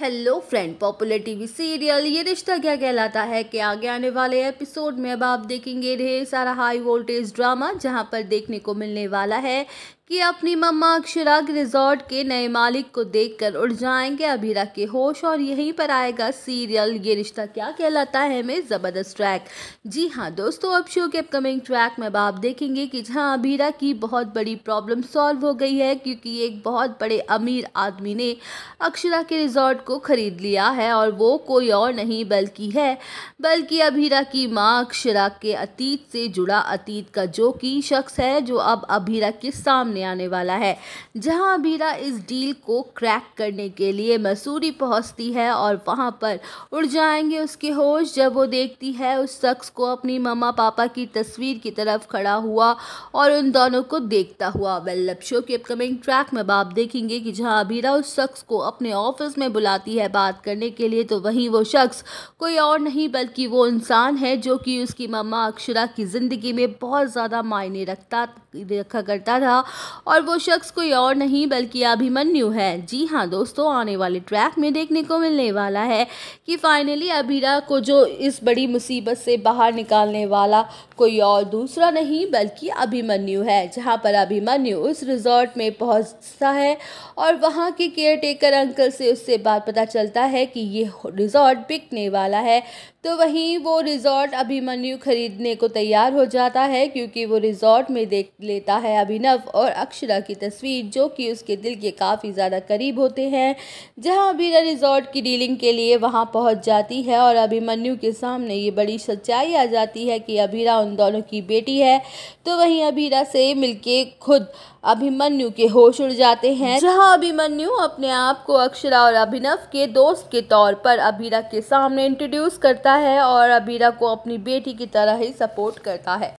hello friend popular TV serial Yeh Rishta क्या कहलाता है कि आगे आने वाले एपिसोड में अब आप देखेंगे ढेर सारा हाई वोल्टेज ड्रामा जहां पर देखने को मिलने वाला है कि अपनी मम्मा अक्षरा के रिजॉर्ट के नए मालिक को देखकर उड़ जाएंगे अबीरा के होश और यहीं पर आएगा सीरियल ये रिश्ता क्या कहलाता है में ज़बरदस्त ट्रैक जी हाँ दोस्तों अब शो के अपकमिंग ट्रैक में आप देखेंगे कि जहाँ अबीरा की बहुत बड़ी प्रॉब्लम सॉल्व हो गई है क्योंकि एक बहुत बड़े अमीर आदमी ने अक्षरा के रिजॉर्ट को ख़रीद लिया है और वो कोई और नहीं बल्कि है बल्कि अबीरा की माँ अक्षरा के अतीत से जुड़ा अतीत का जो कि शख्स है जो अब अभीरा के सामने सामने आने वाला है जहां अबीरा इस डील को क्रैक करने के लिए मसूरी पहुंचती है और वहां पर उड़ जाएंगे उसके होश जब वो देखती है उस शख्स को अपनी मम्मा पापा की तस्वीर की तरफ खड़ा हुआ और उन दोनों को देखता हुआ वेल्लब शो के अपकमिंग ट्रैक में आप देखेंगे कि जहां अबीरा उस शख्स को अपने ऑफिस में बुलाती है बात करने के लिए तो वहीं वो शख्स कोई और नहीं बल्कि वो इंसान है जो कि उसकी मम्मा अक्षरा की ज़िंदगी में बहुत ज़्यादा मायने रखता रखा करता था और वो शख्स कोई और नहीं बल्कि अभिमन्यु है जी हाँ दोस्तों आने वाले ट्रैक में देखने को मिलने वाला है कि फाइनली अबीरा को जो इस बड़ी मुसीबत से बाहर निकालने वाला कोई और दूसरा नहीं बल्कि अभिमन्यु है जहाँ पर अभिमन्यु उस रिजॉर्ट में पहुँचता है और वहाँ के केयर टेकर अंकल से उससे बात पता चलता है कि ये रिजॉर्ट बिकने वाला है तो वहीं वो रिजॉर्ट अभिमन्यु खरीदने को तैयार हो जाता है क्योंकि वो रिजॉर्ट में देख लेता है अभिनव और और अक्षरा की तस्वीर जो कि उसके दिल के काफ़ी ज़्यादा करीब होते हैं जहां अबीरा रिजॉर्ट की डीलिंग के लिए वहां पहुंच जाती है और अभिमन्यु के सामने ये बड़ी सच्चाई आ जाती है कि अबीरा उन दोनों की बेटी है तो वहीं अबीरा से मिल खुद अभिमन्यु के होश उड़ जाते हैं जहाँ अभिमन्यु अपने आप को अक्षरा और अभिनव के दोस्त के तौर पर अबीरा के सामने इंट्रोड्यूस करता है और अबीरा को अपनी बेटी की तरह ही सपोर्ट करता है